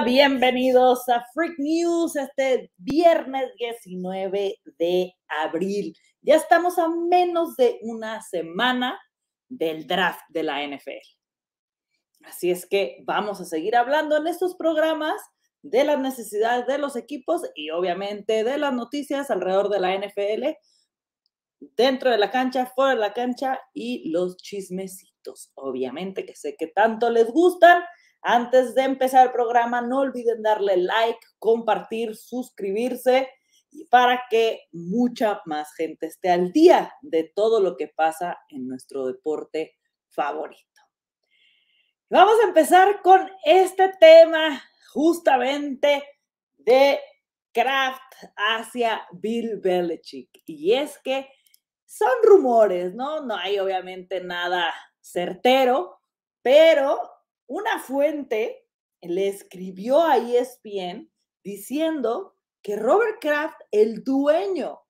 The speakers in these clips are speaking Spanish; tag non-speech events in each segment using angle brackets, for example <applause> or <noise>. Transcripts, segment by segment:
bienvenidos a Freak News este viernes 19 de abril. Ya estamos a menos de una semana del draft de la NFL. Así es que vamos a seguir hablando en estos programas de las necesidades de los equipos y obviamente de las noticias alrededor de la NFL, dentro de la cancha, fuera de la cancha y los chismecitos, obviamente que sé que tanto les gustan. Antes de empezar el programa, no olviden darle like, compartir, suscribirse para que mucha más gente esté al día de todo lo que pasa en nuestro deporte favorito. Vamos a empezar con este tema justamente de Kraft hacia Bill Belichick. Y es que son rumores, ¿no? No hay obviamente nada certero, pero una fuente le escribió a ESPN diciendo que Robert Kraft, el dueño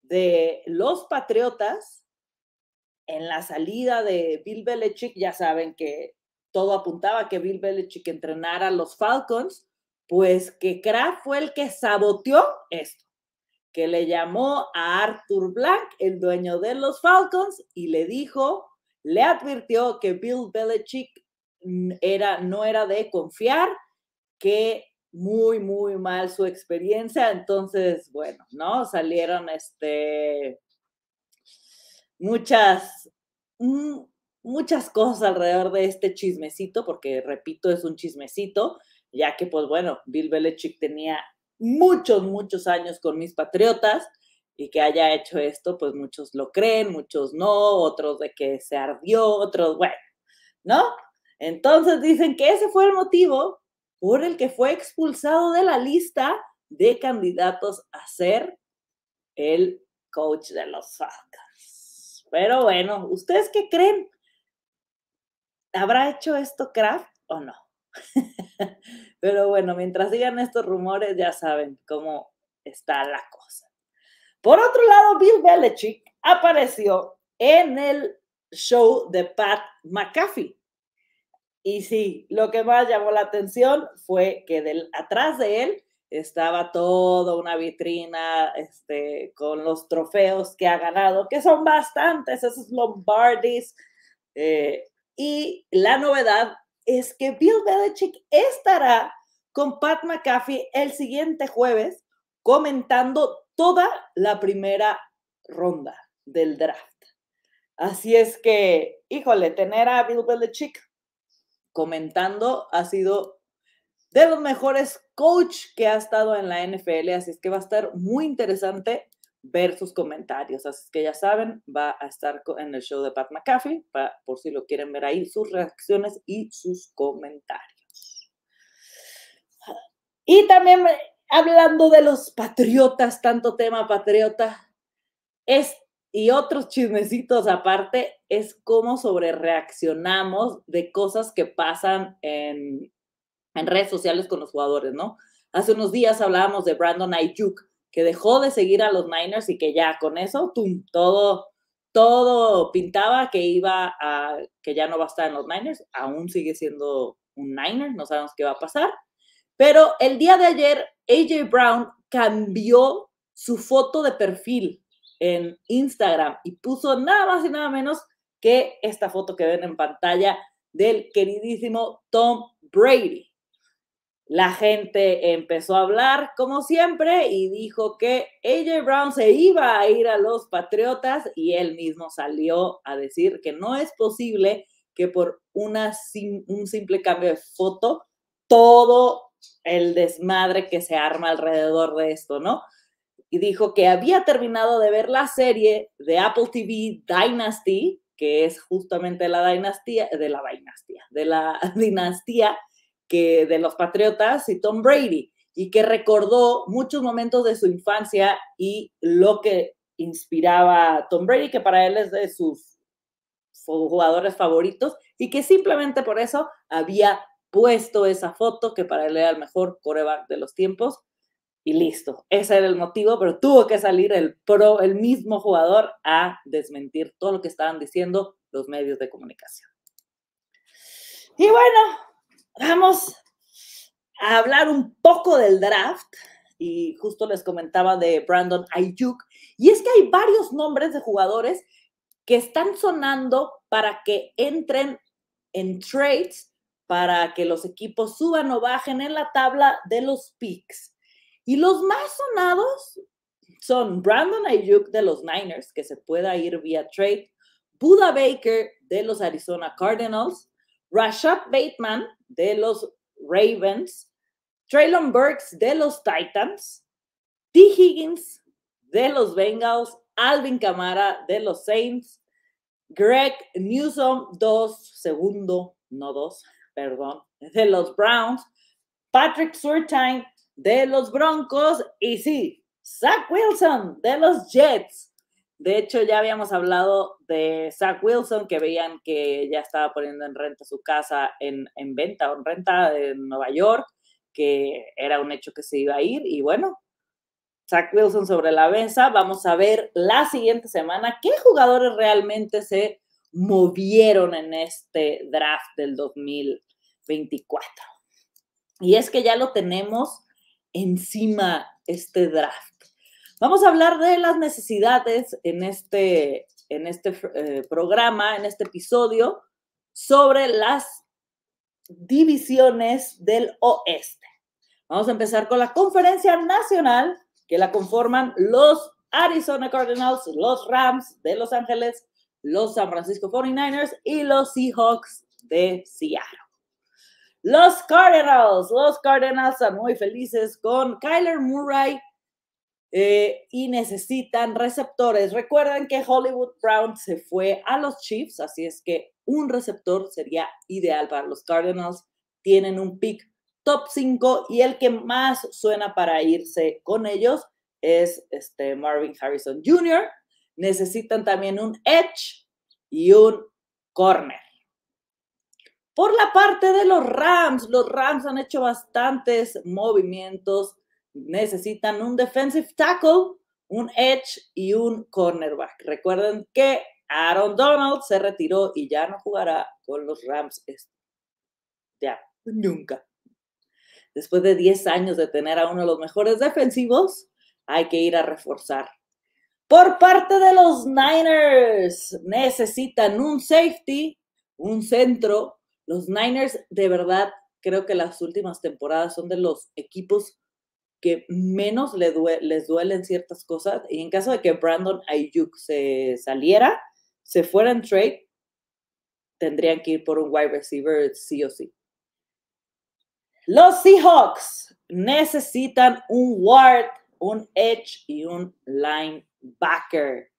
de los Patriotas, en la salida de Bill Belichick, ya saben que todo apuntaba que Bill Belichick entrenara a los Falcons, pues que Kraft fue el que saboteó esto, que le llamó a Arthur Blank, el dueño de los Falcons, y le dijo, le advirtió que Bill Belichick era, no era de confiar, que muy, muy mal su experiencia. Entonces, bueno, ¿no? Salieron este, muchas, mm, muchas cosas alrededor de este chismecito, porque repito, es un chismecito, ya que, pues bueno, Bill Belichick tenía muchos, muchos años con mis patriotas y que haya hecho esto, pues muchos lo creen, muchos no, otros de que se ardió, otros, bueno, ¿no? Entonces dicen que ese fue el motivo por el que fue expulsado de la lista de candidatos a ser el coach de los Falcons. Pero bueno, ¿ustedes qué creen? ¿Habrá hecho esto Kraft o no? <laughs> Pero bueno, mientras digan estos rumores, ya saben cómo está la cosa. Por otro lado, Bill Belichick apareció en el show de Pat McAfee. Y sí, lo que más llamó la atención fue que del, atrás de él estaba toda una vitrina este, con los trofeos que ha ganado, que son bastantes, esos Lombardis. Eh, y la novedad es que Bill Belichick estará con Pat McAfee el siguiente jueves comentando toda la primera ronda del draft. Así es que, híjole, tener a Bill Belichick comentando, ha sido de los mejores coach que ha estado en la NFL, así es que va a estar muy interesante ver sus comentarios. Así que ya saben, va a estar en el show de Pat McAfee, para, por si lo quieren ver ahí, sus reacciones y sus comentarios. Y también eh, hablando de los patriotas, tanto tema patriota, es y otros chismecitos aparte es cómo sobre reaccionamos de cosas que pasan en, redes sociales con los jugadores, ¿no? Hace unos días hablábamos de Brandon Ayuk, que dejó de seguir a los Niners y que ya con eso, todo, todo pintaba que iba a, que ya no va a estar en los Niners, aún sigue siendo un Niner, no sabemos qué va a pasar. Pero el día de ayer, AJ Brown cambió su foto de perfil en Instagram y puso nada más y nada menos que esta foto que ven en pantalla del queridísimo Tom Brady. La gente empezó a hablar como siempre y dijo que AJ Brown se iba a ir a los Patriotas y él mismo salió a decir que no es posible que por una un simple cambio de foto todo el desmadre que se arma alrededor de esto, ¿no? y dijo que había terminado de ver la serie de Apple TV Dynasty, que es justamente la dinastía, de la dinastía, de la <laughs> dinastía que, de los Patriotas y Tom Brady, y que recordó muchos momentos de su infancia y lo que inspiraba a Tom Brady, que para él es de sus jugadores favoritos, y que simplemente por eso había puesto esa foto, que para él era el mejor coreback de los tiempos, y listo. Ese era el motivo, pero tuvo que salir el, pro, el mismo jugador a desmentir todo lo que estaban diciendo los medios de comunicación. Y bueno, vamos a hablar un poco del draft. Y justo les comentaba de Brandon Ayuk. Y es que hay varios nombres de jugadores que están sonando para que entren en trades, para que los equipos suban o bajen en la tabla de los picks. Y los más sonados son Brandon Ayuk de los Niners, que se pueda ir vía trade, Buda Baker de los Arizona Cardinals, Rashad Bateman de los Ravens, Traylon Burks de los Titans, T. Higgins de los Bengals, Alvin Camara de los Saints, Greg Newsom, dos, segundo, no dos, perdón, de los Browns, Patrick Surtain de los Broncos y sí, Zach Wilson de los Jets. De hecho, ya habíamos hablado de Zach Wilson, que veían que ya estaba poniendo en renta su casa en, venta o en renta en Nueva York, que era un hecho que se iba a ir. Y bueno, Zach Wilson sobre la mesa. Vamos a ver la siguiente semana qué jugadores realmente se movieron en este draft del 2024. Y es que ya lo tenemos encima este draft. Vamos a hablar de las necesidades en este, en este eh, programa, en este episodio, sobre las divisiones del oeste. Vamos a empezar con la conferencia nacional que la conforman los Arizona Cardinals, los Rams de Los Ángeles, los San Francisco 49ers y los Seahawks de Seattle. Los Cardinals, los Cardinals están muy felices con Kyler Murray eh, y necesitan receptores. Recuerden que Hollywood Brown se fue a los Chiefs, así es que un receptor sería ideal para los Cardinals. Tienen un pick top 5 y el que más suena para irse con ellos es este Marvin Harrison Jr. Necesitan también un edge y un corner. Por la parte de los Rams, los Rams han hecho bastantes movimientos. Necesitan un defensive tackle, un edge y un cornerback. Recuerden que Aaron Donald se retiró y ya no jugará con los Rams. Este, ya, nunca. Después de 10 años de tener a uno de los mejores defensivos, hay que ir a reforzar. Por parte de los Niners, necesitan un safety, un centro, los Niners, de verdad, creo que las últimas temporadas son de los equipos que menos les, duelen ciertas cosas. Y en caso de que Brandon Ayuk se saliera, se fuera en trade, tendrían que ir por un wide receiver sí o sí. Los Seahawks necesitan un Ward, un edge y un linebacker.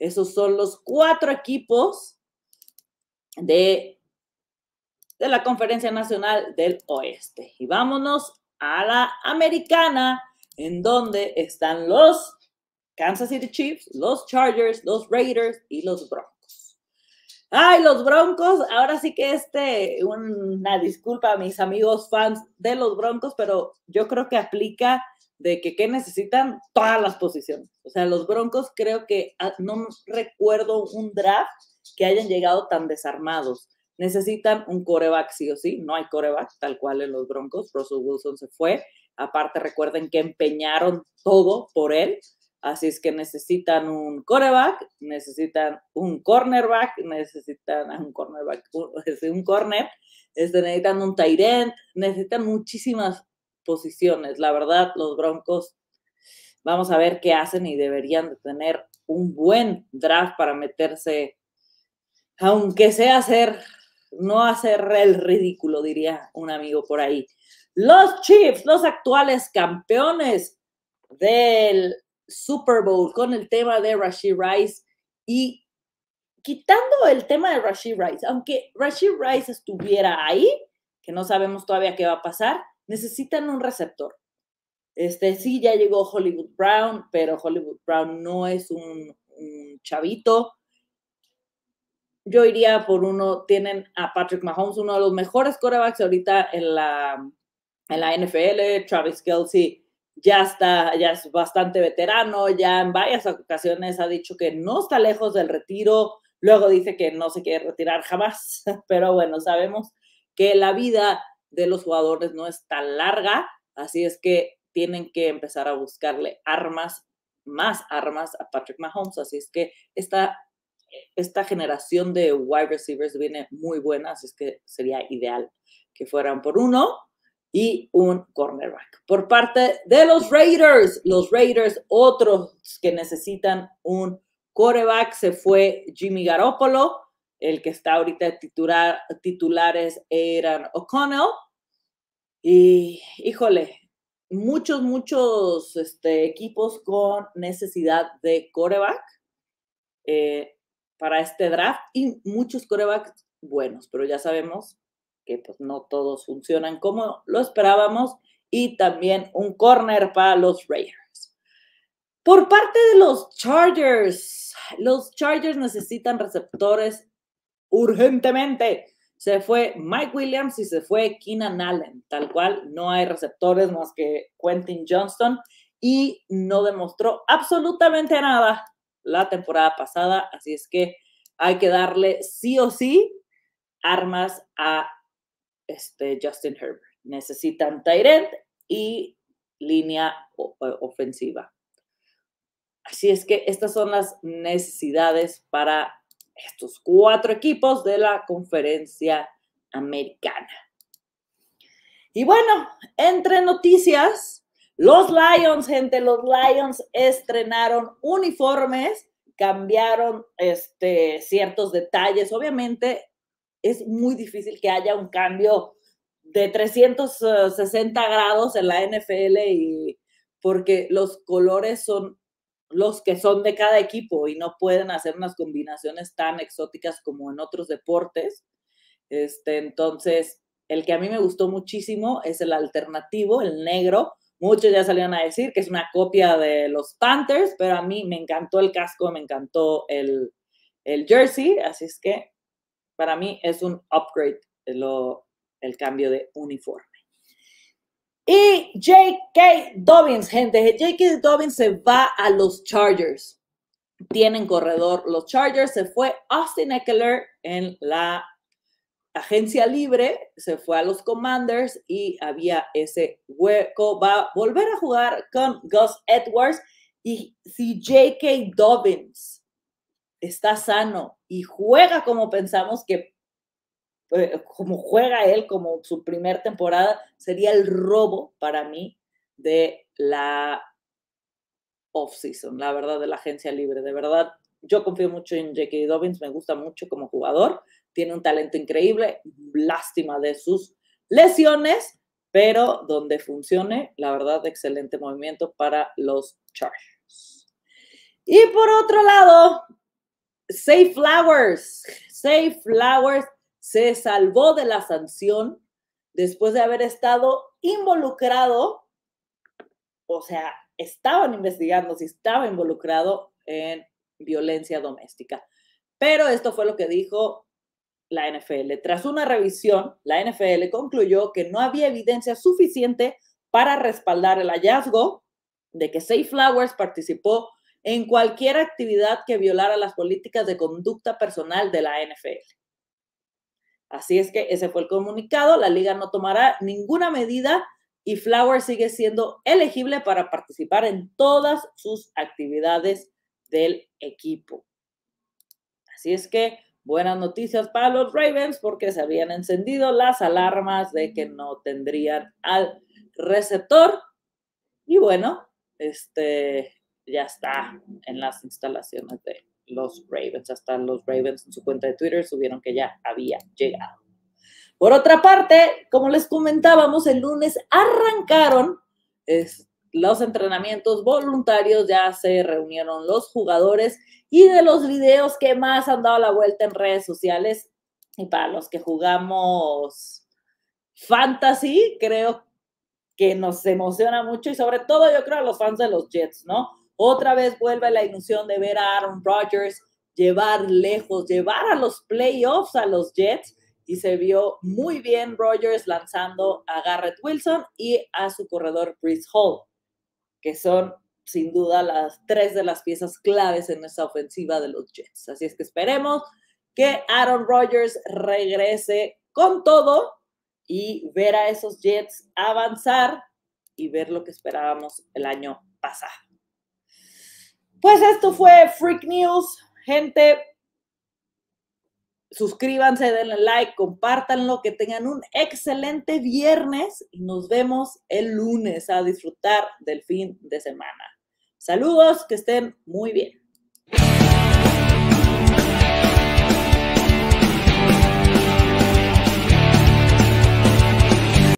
Esos son los cuatro equipos de de la Conferencia Nacional del Oeste. Y vámonos a la americana, en donde están los Kansas City Chiefs, los Chargers, los Raiders y los Broncos. Ay, los Broncos, ahora sí que este, una disculpa a mis amigos fans de los Broncos, pero yo creo que aplica de que, que necesitan todas las posiciones. O sea, los Broncos creo que ah, no recuerdo un draft que hayan llegado tan desarmados necesitan un coreback sí o sí, no hay coreback tal cual en los Broncos, Russell Wilson se fue, aparte recuerden que empeñaron todo por él, así es que necesitan un coreback, necesitan un cornerback, necesitan un cornerback, <laughs> un, corner, este, necesitan un tight end, necesitan muchísimas posiciones, la verdad los Broncos vamos a ver qué hacen y deberían de tener un buen draft para meterse aunque sea ser no hacer el ridículo, diría un amigo por ahí. Los Chiefs, los actuales campeones del Super Bowl con el tema de Rashi Rice y quitando el tema de Rashi Rice, aunque Rashid Rice estuviera ahí, que no sabemos todavía qué va a pasar, necesitan un receptor. Este sí ya llegó Hollywood Brown, pero Hollywood Brown no es un, un chavito, yo iría por uno, tienen a Patrick Mahomes, uno de los mejores corebacks ahorita en la, en la NFL, Travis Kelsey ya está, ya es bastante veterano, ya en varias ocasiones ha dicho que no está lejos del retiro, luego dice que no se quiere retirar jamás, <laughs> pero bueno, sabemos que la vida de los jugadores no es tan larga, así es que tienen que empezar a buscarle armas, más armas a Patrick Mahomes, así es que está esta generación de wide receivers viene muy buena, así es que sería ideal que fueran por uno y un cornerback. Por parte de los Raiders, los Raiders, otros que necesitan un coreback, se fue Jimmy Garoppolo, el que está ahorita titular, titulares eran O'Connell. Y híjole, muchos, muchos este, equipos con necesidad de coreback. Eh, para este draft y muchos corebacks buenos, pero ya sabemos que pues no todos funcionan como lo esperábamos y también un corner para los Raiders. Por parte de los Chargers, los Chargers necesitan receptores urgentemente. Se fue Mike Williams y se fue Keenan Allen, tal cual no hay receptores más que Quentin Johnston y no demostró absolutamente nada la temporada pasada, así es que hay que darle sí o sí armas a este Justin Herbert. Necesitan Tyrant y línea ofensiva. Así es que estas son las necesidades para estos cuatro equipos de la conferencia americana. Y bueno, entre noticias, los Lions, gente, los Lions estrenaron uniformes, cambiaron este, ciertos detalles. Obviamente es muy difícil que haya un cambio de 360 grados en la NFL y porque los colores son los que son de cada equipo y no pueden hacer unas combinaciones tan exóticas como en otros deportes. Este, entonces, el que a mí me gustó muchísimo es el alternativo, el negro, Muchos ya salieron a decir que es una copia de los Panthers, pero a mí me encantó el casco, me encantó el, jersey, así es que para mí es un upgrade lo, el cambio de uniforme. Y J.K. Dobbins, gente, J.K. Dobbins se va a los Chargers. Tienen corredor los Chargers, se fue Austin Eckler en la agencia libre, se fue a los Commanders y había ese hueco. Va a volver a jugar con Gus Edwards y si J.K. Dobbins está sano y juega como pensamos que eh, como juega él, como su primer temporada, sería el robo para mí de la off-season, la verdad, de la agencia libre. De verdad, yo confío mucho en J.K. Dobbins, me gusta mucho como jugador tiene un talento increíble, lástima de sus lesiones, pero donde funcione, la verdad, excelente movimiento para los Chargers. Y por otro lado, Safe Flowers, Safe Flowers se salvó de la sanción después de haber estado involucrado, o sea, estaban investigando si estaba involucrado en violencia doméstica. Pero esto fue lo que dijo la NFL. Tras una revisión, la NFL concluyó que no había evidencia suficiente para respaldar el hallazgo de que Safe Flowers participó en cualquier actividad que violara las políticas de conducta personal de la NFL. Así es que ese fue el comunicado, la liga no tomará ninguna medida y Flowers sigue siendo elegible para participar en todas sus actividades del equipo. Así es que Buenas noticias para los Ravens porque se habían encendido las alarmas de que no tendrían al receptor. Y bueno, este ya está en las instalaciones de los Ravens. Hasta los Ravens en su cuenta de Twitter subieron que ya había llegado. Por otra parte, como les comentábamos, el lunes arrancaron este los entrenamientos voluntarios, ya se reunieron los jugadores y de los videos que más han dado la vuelta en redes sociales. Y para los que jugamos fantasy, creo que nos emociona mucho y sobre todo yo creo a los fans de los Jets, ¿no? Otra vez vuelve la ilusión de ver a Aaron Rodgers llevar lejos, llevar a los playoffs a los Jets y se vio muy bien Rodgers lanzando a Garrett Wilson y a su corredor Chris Hall que son sin duda las tres de las piezas claves en nuestra ofensiva de los Jets. Así es que esperemos que Aaron Rodgers regrese con todo y ver a esos Jets avanzar y ver lo que esperábamos el año pasado. Pues esto fue Freak News. Gente, suscríbanse, denle like, compártanlo, que tengan un excelente viernes y nos vemos el lunes a disfrutar del fin de semana. Saludos, que estén muy bien.